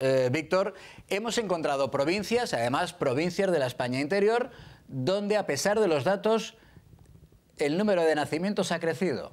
Eh, Víctor, hemos encontrado provincias, además provincias de la España interior, donde a pesar de los datos, el número de nacimientos ha crecido.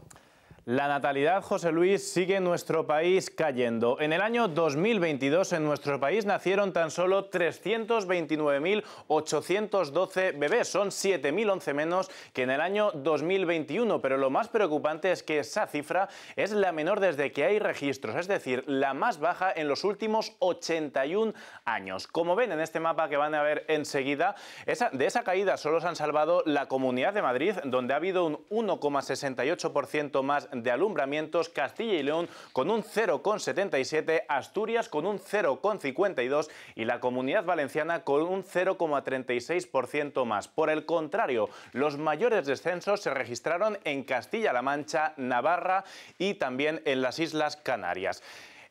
La natalidad, José Luis, sigue en nuestro país cayendo. En el año 2022 en nuestro país nacieron tan solo 329.812 bebés, son 7.011 menos que en el año 2021, pero lo más preocupante es que esa cifra es la menor desde que hay registros, es decir, la más baja en los últimos 81 años. Como ven en este mapa que van a ver enseguida, de esa caída solo se han salvado la Comunidad de Madrid, donde ha habido un 1,68% más de alumbramientos, Castilla y León con un 0,77, Asturias con un 0,52 y la Comunidad Valenciana con un 0,36% más. Por el contrario, los mayores descensos se registraron en Castilla-La Mancha, Navarra y también en las Islas Canarias.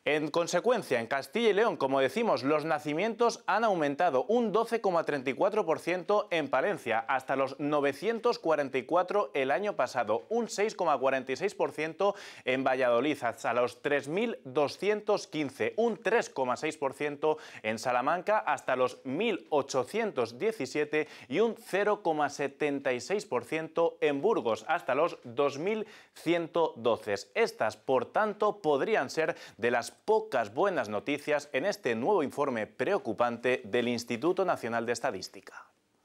En consecuencia, en Castilla y León, como decimos, los nacimientos han aumentado un 12,34% en Palencia, hasta los 944 el año pasado, un 6,46% en Valladolid, hasta los 3.215, un 3,6% en Salamanca, hasta los 1.817 y un 0,76% en Burgos, hasta los 2.112. Estas, por tanto, podrían ser de las pocas buenas noticias en este nuevo informe preocupante del Instituto Nacional de Estadística.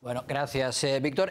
Bueno, gracias, eh, Víctor.